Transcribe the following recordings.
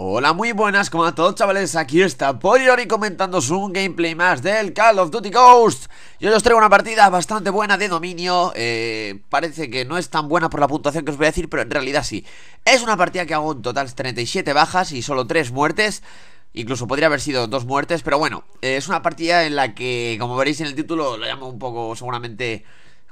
Hola, muy buenas, como a todos chavales, aquí está y comentando un gameplay más del Call of Duty Ghost Yo os traigo una partida bastante buena de dominio, eh, parece que no es tan buena por la puntuación que os voy a decir, pero en realidad sí Es una partida que hago un total 37 bajas y solo 3 muertes Incluso podría haber sido dos muertes, pero bueno, eh, es una partida en la que, como veréis en el título, lo llamo un poco seguramente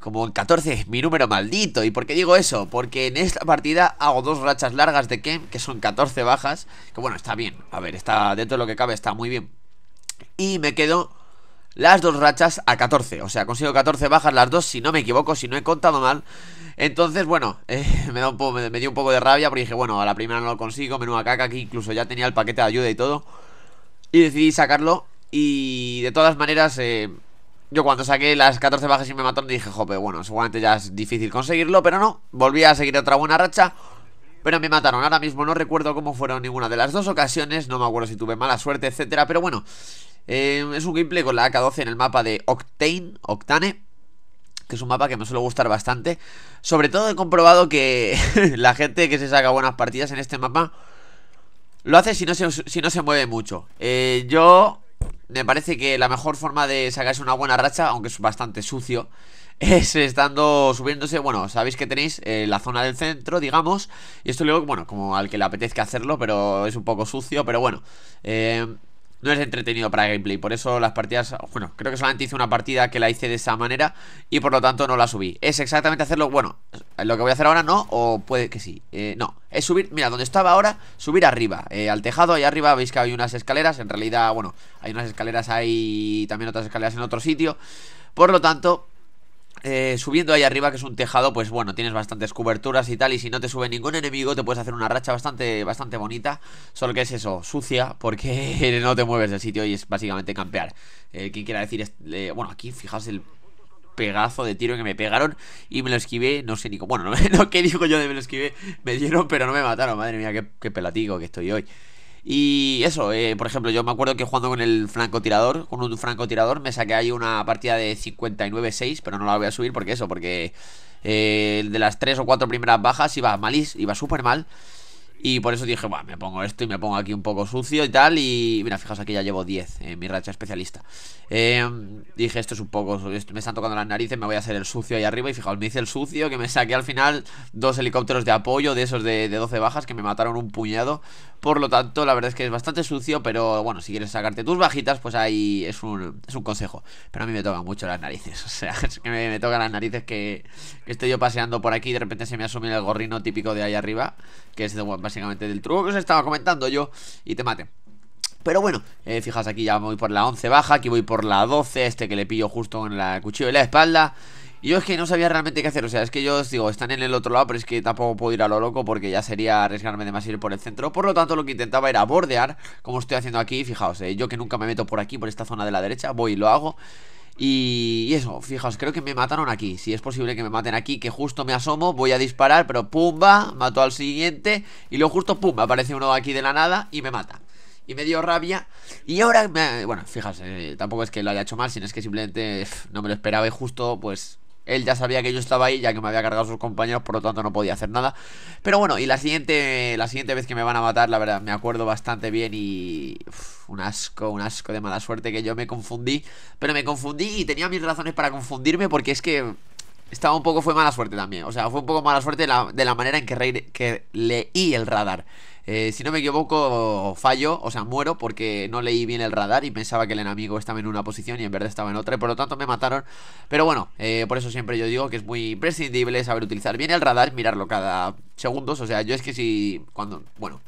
como en 14 es mi número maldito. ¿Y por qué digo eso? Porque en esta partida hago dos rachas largas de Kem, que son 14 bajas. Que bueno, está bien. A ver, está dentro de lo que cabe, está muy bien. Y me quedo las dos rachas a 14. O sea, consigo 14 bajas las dos, si no me equivoco, si no he contado mal. Entonces, bueno, eh, me, da un poco, me, dio un poco de rabia porque dije, bueno, a la primera no lo consigo, menuda caca, aquí incluso ya tenía el paquete de ayuda y todo. Y decidí sacarlo. Y de todas maneras, eh, yo cuando saqué las 14 bajas y me mataron dije, jope, bueno, seguramente ya es difícil conseguirlo, pero no, volví a seguir otra buena racha. Pero me mataron, ahora mismo no recuerdo cómo fueron ninguna de las dos ocasiones, no me acuerdo si tuve mala suerte, etcétera, pero bueno, eh, es un gameplay con la AK-12 en el mapa de Octane, Octane, que es un mapa que me suele gustar bastante. Sobre todo he comprobado que la gente que se saca buenas partidas en este mapa lo hace si no se, si no se mueve mucho. Eh, yo me parece que la mejor forma de sacarse una buena racha, aunque es bastante sucio, es estando subiéndose, bueno, sabéis que tenéis eh, la zona del centro, digamos, y esto luego, bueno, como al que le apetezca hacerlo, pero es un poco sucio, pero bueno, eh, no es entretenido para gameplay. Por eso las partidas, bueno, creo que solamente hice una partida que la hice de esa manera y por lo tanto no la subí. Es exactamente hacerlo, bueno, lo que voy a hacer ahora no, o puede que sí. Eh, no, es subir, mira, donde estaba ahora, subir arriba, eh, al tejado, ahí arriba veis que hay unas escaleras. En realidad, bueno, hay unas escaleras ahí, también otras escaleras en otro sitio. Por lo tanto, eh, subiendo ahí arriba, que es un tejado, pues bueno, tienes bastantes coberturas y tal. Y si no te sube ningún enemigo, te puedes hacer una racha bastante, bastante bonita. Solo que es eso, sucia, porque no te mueves del sitio y es básicamente campear. Eh, ¿Qué quiera decir? bueno, aquí fijaos el pegazo de tiro que me pegaron y me lo esquivé, no sé ni cómo, bueno, no, qué digo yo de me lo esquivé, me dieron pero no me mataron, madre mía, qué, qué pelatico que estoy hoy. Y eso, eh, por ejemplo, yo me acuerdo que jugando con el francotirador, con un francotirador, me saqué ahí una partida de 59-6, pero no la voy a subir porque eso, porque eh, de las 3 o 4 primeras bajas iba malís, iba súper mal. Y por eso dije, bueno, me pongo esto y me pongo aquí un poco sucio y tal. Y mira, fijaos, aquí ya llevo 10 en mi racha especialista. Em, dije, esto es un poco, me están tocando las narices, me voy a hacer el sucio ahí arriba. Y fijaos, me hice el sucio que me saqué al final dos helicópteros de apoyo de esos de, de 12 bajas que me mataron un puñado. Por lo tanto, la verdad es que es bastante sucio, pero bueno, si quieres sacarte tus bajitas, pues ahí es un, es un consejo. Pero a mí me tocan mucho las narices, o sea, es que me, tocan las narices que, estoy yo paseando por aquí y de repente se me asume el gorrino típico de ahí arriba, que es básicamente del truco que os estaba comentando yo, y te mate Pero bueno, eh, fijas aquí ya voy por la 11 baja, aquí voy por la 12, este que le pillo justo con la cuchillo y la espalda. Y yo es que no sabía realmente qué hacer, o sea, es que yo os digo, están en el otro lado, pero es que tampoco puedo ir a lo loco porque ya sería arriesgarme demasiado ir por el centro. Por lo tanto, lo que intentaba era bordear, como estoy haciendo aquí, fijaos, eh, yo que nunca me meto por aquí, por esta zona de la derecha, voy y lo hago. Y, eso, fijaos, creo que me mataron aquí Si es posible que me maten aquí, que justo me asomo Voy a disparar, pero pumba, Mato al siguiente Y luego justo pumba, aparece uno aquí de la nada Y me mata y me dio rabia. Y ahora, me, bueno, fijaos, eh, tampoco es que lo haya hecho mal, sino es que simplemente no me lo esperaba y justo, pues, él ya sabía que yo estaba ahí, ya que me había cargado sus compañeros, por lo tanto no podía hacer nada. Pero bueno, y la siguiente, la siguiente vez que me van a matar, la verdad, me acuerdo bastante bien y... un asco, un asco de mala suerte que yo me confundí. Pero me confundí y tenía mis razones para confundirme porque es que estaba un poco, fue mala suerte también. O sea, fue un poco mala suerte de la, manera en que, leí el radar. Eh, si no me equivoco, fallo, o sea, muero porque no leí bien el radar y pensaba que el enemigo estaba en una posición y en verdad estaba en otra, y por lo tanto me mataron. Pero bueno, eh, por eso siempre yo digo que es muy imprescindible saber utilizar bien el radar, mirarlo cada segundos. O sea, yo es que si cuando, bueno,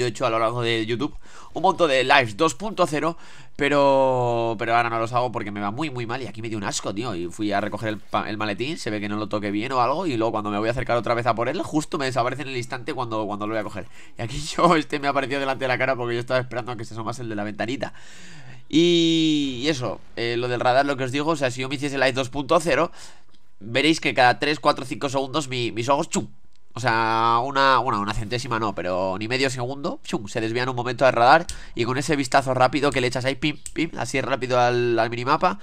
yo he hecho a lo largo de YouTube un montón de lives 2.0, pero pero ahora no los hago porque me va muy muy mal y aquí me dio un asco, tío, y fui a recoger el, maletín, se ve que no lo toqué bien o algo y luego cuando me voy a acercar otra vez a por él, justo me desaparece en el instante cuando, cuando lo voy a coger. Y aquí yo, este me apareció delante de la cara porque yo estaba esperando a que se asomase el de la ventanita. Y eso, eh, lo del radar, lo que os digo, o sea, si yo me hiciese live 2.0, veréis que cada 3, 4, 5 segundos mis ojos, chum, o sea, una, una centésima no, pero ni medio segundo chung Se desvían un momento de radar Y con ese vistazo rápido que le echas ahí, pim, pim Así rápido al, al minimapa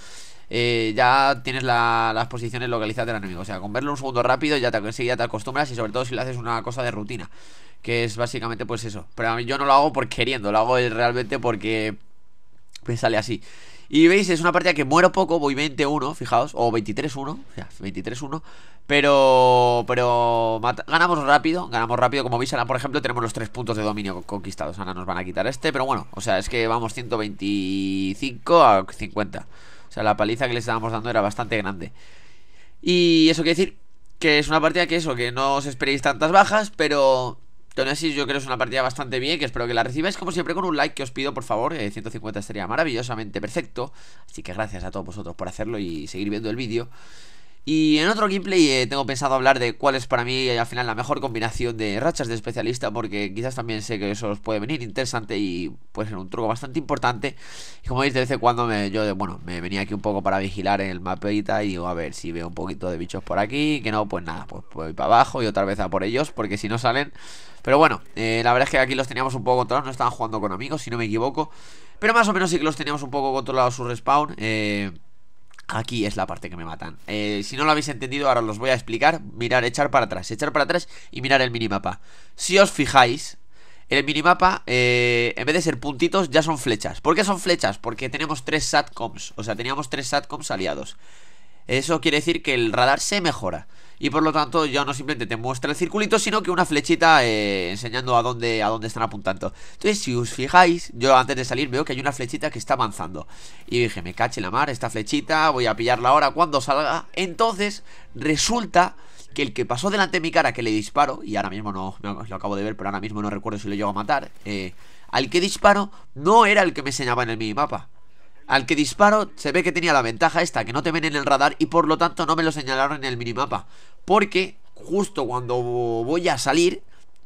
eh, ya tienes las posiciones localizadas del enemigo. O sea, con verlo un segundo rápido ya te, ya te acostumbras y sobre todo si lo haces una cosa de rutina. Que es básicamente pues eso. Pero a mí yo no lo hago por queriendo, lo hago realmente porque me sale así. Y veis, es una partida que muero poco, voy 21, 1 fijaos, o 23-1, o sea, 23-1, pero pero ganamos rápido, ganamos rápido, como veis, ahora por ejemplo tenemos los 3 puntos de dominio conquistados, ahora nos van a quitar este, pero bueno, o sea, es que vamos 125 a 50, o sea, la paliza que les estábamos dando era bastante grande. Y eso quiere decir que es una partida que eso, que no os esperéis tantas bajas, pero entonces yo creo que es una partida bastante bien Que espero que la recibáis como siempre con un like que os pido por favor 150 eh, estaría maravillosamente perfecto Así que gracias a todos vosotros por hacerlo y seguir viendo el vídeo y en otro gameplay eh, tengo pensado hablar de cuál es para mí eh, al final la mejor combinación de rachas de especialista porque quizás también sé que eso os puede venir interesante y pues ser un truco bastante importante. Y como veis de vez en cuando yo bueno, me venía aquí un poco para vigilar el mapita y digo a ver si veo un poquito de bichos por aquí, que no, pues nada, pues, pues voy para abajo y otra vez a por ellos porque si no salen... Pero bueno, eh, la verdad es que aquí los teníamos un poco controlados, no estaban jugando con amigos si no me equivoco. Pero más o menos sí que los teníamos un poco controlados su respawn. Eh, Aquí es la parte que me matan. Eh, si no lo habéis entendido, ahora los voy a explicar. Mirar, echar para atrás, echar para atrás y mirar el minimapa. Si os fijáis, el minimapa, eh, en vez de ser puntitos, ya son flechas. ¿Por qué son flechas? Porque tenemos tres satcoms. O sea, teníamos tres satcoms aliados. Eso quiere decir que el radar se mejora y por lo tanto ya no simplemente te muestra el circulito, sino que una flechita eh, enseñando a dónde, a dónde están apuntando. Entonces, si os fijáis, yo antes de salir veo que hay una flechita que está avanzando. Y dije, me cache la mar, esta flechita, voy a pillarla ahora cuando salga. Entonces, resulta que el que pasó delante de mi cara, que le disparo, y ahora mismo no, lo acabo de ver, pero ahora mismo no recuerdo si lo llego a matar, eh, al que disparo no era el que me enseñaba en el minimapa. Al que disparo se ve que tenía la ventaja esta, que no te ven en el radar y por lo tanto no me lo señalaron en el minimapa. Porque justo cuando voy a salir,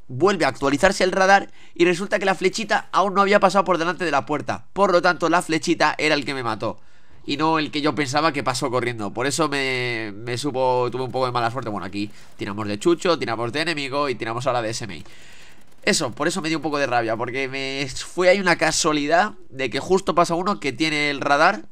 vuelve a actualizarse el radar y resulta que la flechita aún no había pasado por delante de la puerta. Por lo tanto, la flechita era el que me mató. Y no el que yo pensaba que pasó corriendo. Por eso me, supo, tuve un poco de mala suerte. Bueno, aquí tiramos de chucho, tiramos de enemigo y tiramos ahora de SMI. Eso, por eso me dio un poco de rabia, porque me fue ahí una casualidad de que justo pasa uno que tiene el radar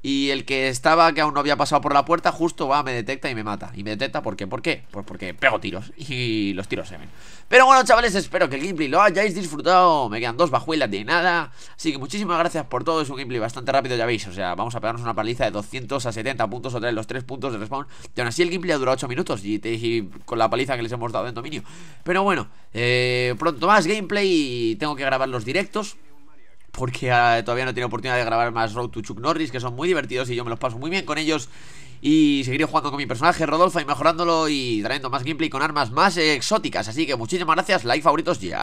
y el que estaba, que aún no había pasado por la puerta, justo va, me detecta y me mata. Y me detecta, ¿por qué? ¿Por qué? Pues porque pego tiros. Y los tiros se ven. Pero bueno, chavales, espero que el gameplay lo hayáis disfrutado. Me quedan dos bajuelas de nada. Así que muchísimas gracias por todo. Es un gameplay bastante rápido, ya veis. O sea, vamos a pegarnos una paliza de 200 a 70 puntos o traer los 3 puntos de respawn. Y aún así, el gameplay ha durado 8 minutos. Y, con la paliza que les hemos dado en dominio. Pero bueno, eh, pronto más gameplay. Y tengo que grabar los directos porque ah, todavía no tiene oportunidad de grabar más Road to Chuck Norris, que son muy divertidos y yo me los paso muy bien con ellos. Y seguiré jugando con mi personaje Rodolfo y mejorándolo y trayendo más gameplay con armas más exóticas. Así que muchísimas gracias, like, favoritos, ya.